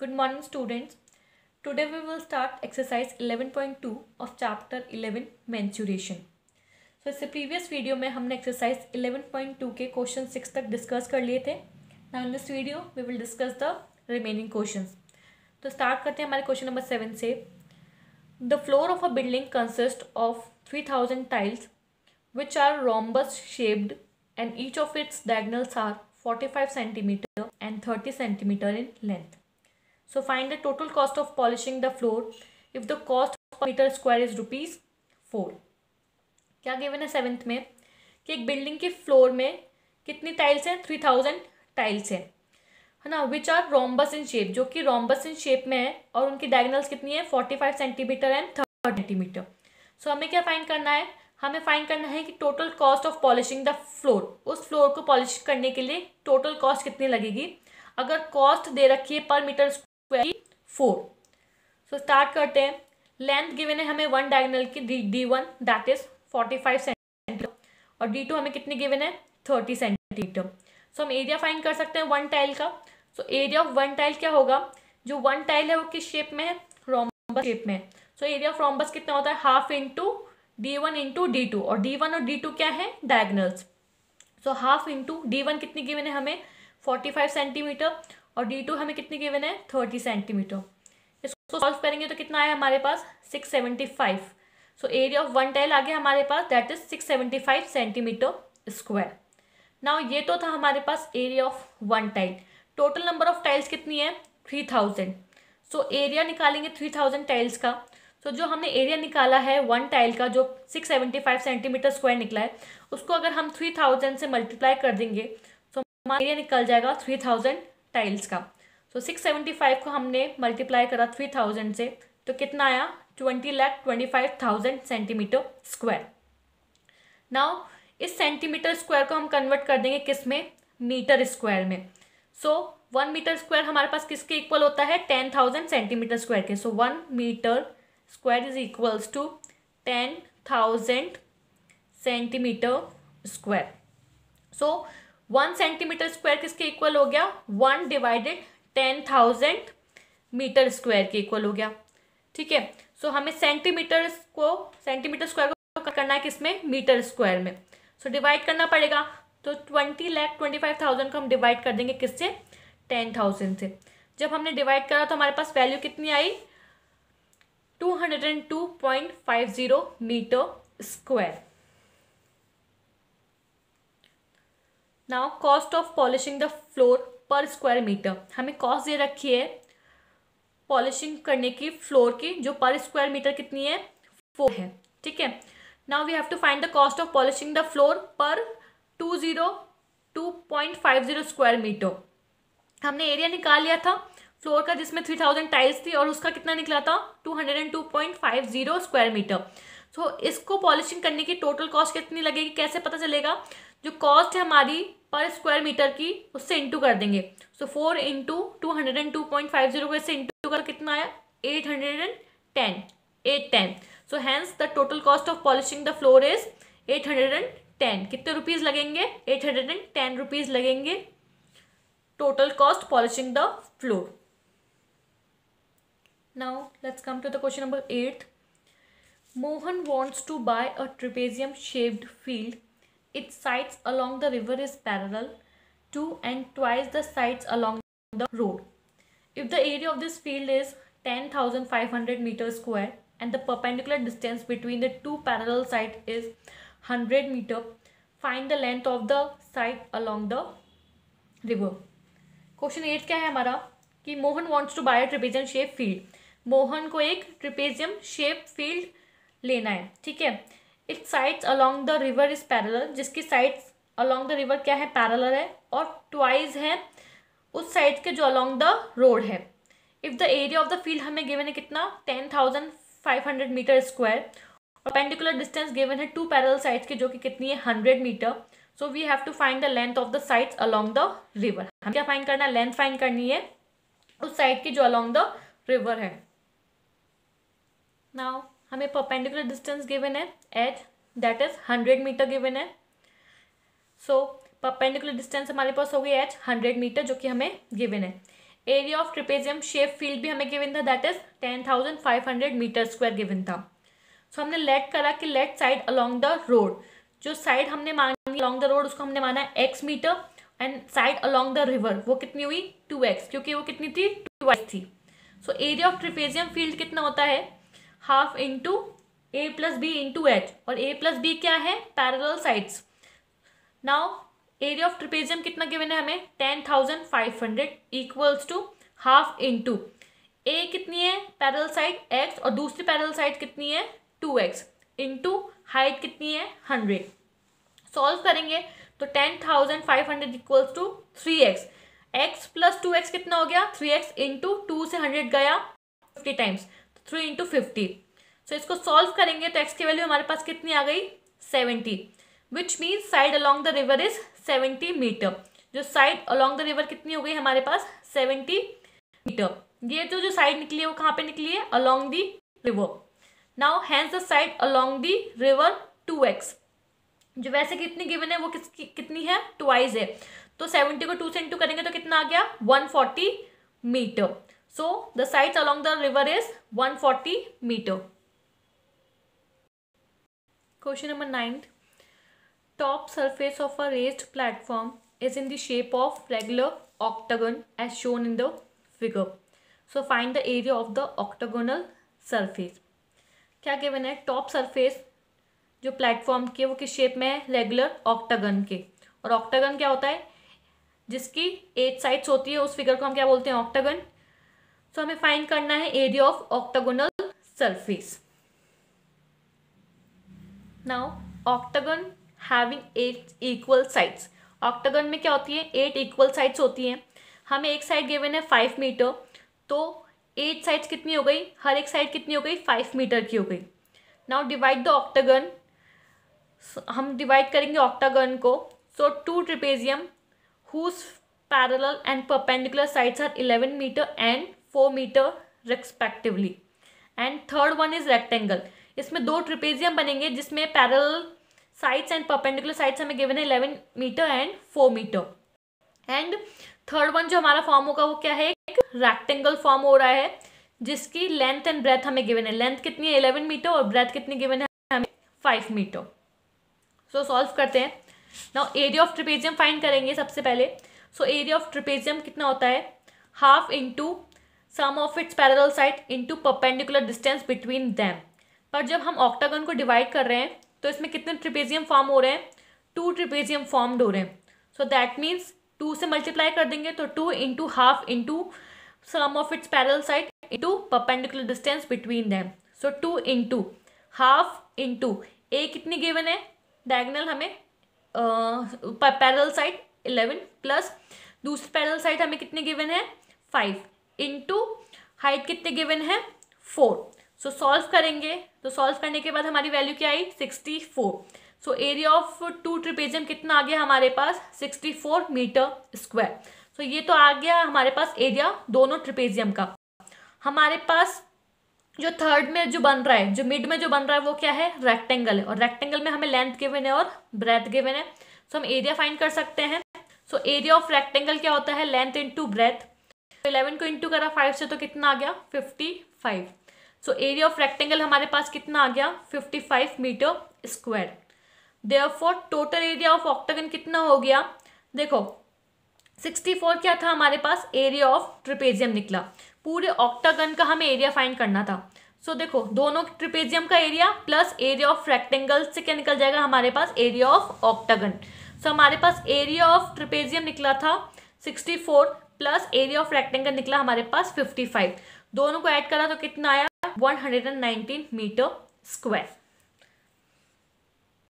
good morning students today we will start exercise 11.2 of chapter 11 mensuration so इससे previous video में हमने exercise 11.2 के question 6 तक discuss कर लिए थे now in this video we will discuss the remaining questions तो start करते हैं हमारे question number 7 से the floor of a building consists of 3000 tiles which are rhombus shaped and each of its diagonals are 45 centimeter and 30 centimeter in length So find the total cost of polishing the floor if the cost per meter square is rupees four क्या given है seventh में कि एक building के floor में कितनी tiles हैं three thousand tiles हैं है ना which are rhombus in shape जो कि रोम्बस इन शेप में है और उनकी डायगनल्स कितनी है forty five centimetre and thirty centimetre so हमें क्या फाइन करना है हमें फाइन करना है कि total cost of polishing the floor उस फ्लोर को पॉलिश करने के लिए टोटल कॉस्ट कितनी लगेगी अगर कॉस्ट दे रखी है पर metre twenty four so start करते हैं लेंथ गिवन है हमें वन डायगनल की D D one that is forty five centimetre और डी टू हमें कितनी गिवन है थर्टी सेंटीमीटर सो हम एरिया फाइंड कर सकते हैं वन टाइल का so area of one tile क्या होगा जो वन टाइल है वो किस शेप में है रोम्बस शेप में सो एरिया ऑफ रोम्बस कितना होता है half into D one into D two और डी वन और डी टू क्या है diagonals so half into D one कितनी गिवन है हमें फोर्टी फाइव सेंटीमीटर और डी टू हमें कितनी गिवन है थर्टी सेंटीमीटर इसको सॉल्व करेंगे तो कितना आया हमारे पास six seventy five so area of one tile आ गया हमारे पास that is six seventy five centimetre square now ये तो था हमारे पास area of one tile total number of tiles कितनी है थ्री थाउजेंड सो एरिया निकालेंगे थ्री थाउजेंड टाइल्स का सो so, जो हमने एरिया निकाला है वन टाइल का जो six seventy five centimetre square निकला है उसको अगर हम थ्री थाउजेंड से मल्टीप्लाई कर देंगे तो so, हमारा एरिया निकल जाएगा थ्री थाउजेंड टाइल्स का सो सिक्स सेवेंटी फाइव को हमने मल्टीप्लाई करा थ्री थाउजेंड से तो कितना आया twenty lakh twenty five thousand centimetre square now इस सेंटीमीटर स्क्वायर को हम कन्वर्ट कर देंगे किस में मीटर स्क्वायर में सो वन मीटर स्क्वायर हमारे पास किसके इक्वल होता है टेन थाउजेंड सेंटीमीटर स्क्वायर के so one metre square is equals to ten thousand centimetre square so one centimetre square किसके इक्वल हो गया one divided ten thousand metre square के इक्वल हो गया ठीक है सो हमें सेंटीमीटर को सेंटीमीटर स्क्वायर को करना है किसमें मीटर स्क्वायर में सो so, डिवाइड करना पड़ेगा तो twenty lakh twenty five thousand को हम डिवाइड कर देंगे किससे टेन थाउजेंड से जब हमने डिवाइड करा तो हमारे पास वैल्यू कितनी आई two hundred and two point five zero metre square now cost of polishing the floor per square metre हमें कॉस्ट दे रखी है पॉलिशिंग करने की फ्लोर की जो पर स्क्वायर मीटर कितनी है फोर है ठीक है now we have to find the cost of polishing the floor पर two zero two point five zero square metre हमने एरिया निकाल लिया था फ्लोर का जिसमें थ्री थाउजेंड टाइल्स थी और उसका कितना निकला था two hundred and two point five zero square metre so इसको पॉलिशिंग करने की टोटल कॉस्ट कितनी लगेगी कैसे पता चलेगा जो कॉस्ट है हमारी पर स्क्वायर मीटर की उससे इंटू कर देंगे so four into two hundred and two point five zero को इससे इंटू कर कितना आया eight hundred and ten eight ten so hence the total cost of polishing the floor is eight hundred and ten कितने rupees लगेंगे eight hundred and ten rupees लगेंगे total cost polishing the floor now let's come to the question number eight Mohan wants to buy a trapezium shaped field Its sides along the river is parallel to and twice the sides along the road. If the area of this field is 10,500 meters square and the perpendicular distance between the two parallel sides is 100 meter, find the length of the side along the river. Question eight क्या है हमारा कि Mohan wants to buy trapezium shape field Mohan को एक trapezium shape field लेना है ठीक है it's sides along the river is parallel जिसकी साइड्स अलॉन्ग द रिवर क्या है पैरल है और ट्वाइज है उस साइड के जो अलॉन्ग द रोड है if the area of the field हमें गिवन है कितना ten thousand five hundred metre square और पेंडिकुलर डिस्टेंस गिवन है टू पैरल साइड्स की जो कि कितनी है hundred metre so we have to find the length of the sides along the river हमें क्या फाइंड करना है लेंथ फाइंड करनी है उस साइड की जो अलॉन्ग द रिवर है नाउ हमें परपेंडिकुलर डिस्टेंस गिवन है H that is hundred metre given है सो परपेंडिकुलर डिस्टेंस हमारे पास हो गई एच हंड्रेड मीटर जो कि हमें गिवन है area of trapezium shape field भी हमें गिवन था that is ten thousand five hundred metre square given था सो so, हमने लेट करा कि let side along the road जो साइड हमने मानी अलोंग द रोड उसको हमने माना X metre and side along the river वो कितनी हुई टू एक्स क्योंकि वो कितनी थी टू थी so area of trapezium field कितना होता है half into A plus B into H और ए प्लस बी क्या है parallel sides now area of trapezium कितना गिवन है हमें ten thousand five hundred equals to half into A कितनी है पैरल साइड एक्स और दूसरी पैरल साइड कितनी है टू एक्स इंटू हाइट कितनी है हंड्रेड सॉल्व करेंगे तो ten thousand five hundred equals to three X X plus two X कितना हो गया थ्री एक्स इंटू टू से हंड्रेड गया fifty times three into fifty so so, इसको सॉल्व करेंगे तो एक्स की वैल्यू हमारे पास कितनी आ गई seventy which means side along the river is seventy metre जो साइड अलॉन्ग द रिवर कितनी हो गई हमारे पास सेवेंटी मीटर ये तो जो साइड निकली है वो कहाँ पे निकली है along the river now hence the side along the river two X जो वैसे कितनी गिवन है वो किसकी कितनी है आइज है तो सेवेंटी को टू से इंटू करेंगे तो कितना आ गया one forty metre so the side along the river is one forty metre question number ninth top surface of a raised platform is in the shape of regular octagon as shown in the figure so find the area of the octagonal surface क्या given है top surface जो platform के वो किस shape में है regular octagon के और ऑक्टागन क्या होता है जिसकी एट साइड्स होती है उस फिगर को हम क्या बोलते हैं ऑक्टागन सो हमें फाइंड करना है area of octagonal surface now octagon having eight equal sides octagon में क्या होती है एट इक्वल साइड्स होती हैं हमें एक साइड गिवन है फाइव मीटर तो एट साइड्स कितनी हो गई हर एक साइड कितनी हो गई फाइव मीटर की हो गई नाउ डिवाइड द ऑक्टागन हम डिवाइड करेंगे ऑक्टागन को so two trapezium whose parallel and perpendicular sides are eleven metre and four metre respectively and third one is rectangle इसमें दो ट्रिपेजियम बनेंगे जिसमें parallel sides and perpendicular sides हमें given है eleven metre and four metre and third one जो हमारा form होगा वो क्या है एक रेक्टेंगल फॉर्म हो रहा है जिसकी लेंथ एंड ब्रेथ हमें गिवन है लेंथ कितनी है इलेवन मीटर और ब्रेथ कितनी गिवन है हमें फाइव मीटर सो सॉल्व करते हैं ना एरिया ऑफ ट्रिपेजियम फाइंड करेंगे सबसे पहले सो एरिया ऑफ ट्रिपेजियम कितना होता है half into sum of its parallel side into perpendicular distance between them पर जब हम ऑक्टागन को डिवाइड कर रहे हैं तो इसमें कितने ट्रिपेजियम फॉर्म हो रहे हैं टू ट्रिपेजियम फॉर्म्ड हो रहे हैं सो दैट मीन्स टू से मल्टीप्लाई कर देंगे तो two into half into sum of its parallel side into perpendicular distance between them so two into half into A कितनी गिवन है डायगनल हमें पैरल साइड इलेवन प्लस दूसरी parallel side हमें कितने गिवन है फाइव इंटू हाइट कितने given है four so solve करेंगे तो सॉल्व करने के बाद हमारी वैल्यू क्या आई sixty four so area of two trapezium कितना आ गया हमारे पास sixty four metre square so ये तो आ गया हमारे पास एरिया दोनों ट्रिपेजियम का हमारे पास जो थर्ड में जो बन रहा है जो मिड में जो बन रहा है वो क्या है रेक्टेंगल है और रेक्टेंगल में हमें लेंथ गिवन है और ब्रेथ गिवन है सो so, हम एरिया फाइंड कर सकते हैं सो एरिया ऑफ रेक्टेंगल क्या होता है लेंथ इंटू ब्रेथ इलेवन को इंटू करा फाइव से तो कितना आ गया fifty five so area of rectangle हमारे पास कितना आ गया fifty five metre square therefore total area of octagon कितना हो गया देखो सिक्सटी फोर क्या था हमारे पास एरिया ऑफ ट्रिपेजियम निकला पूरे ऑक्टागन का हमें एरिया फाइंड करना था सो so, देखो दोनों ट्रिपेजियम का area plus area of rectangle से क्या निकल जाएगा हमारे पास एरिया ऑफ ऑक्टागन सो हमारे पास एरिया ऑफ ट्रिपेजियम निकला था sixty four plus area of rectangle निकला हमारे पास फिफ्टी फाइव दोनों को ऐड करा तो कितना आया 119 meter square.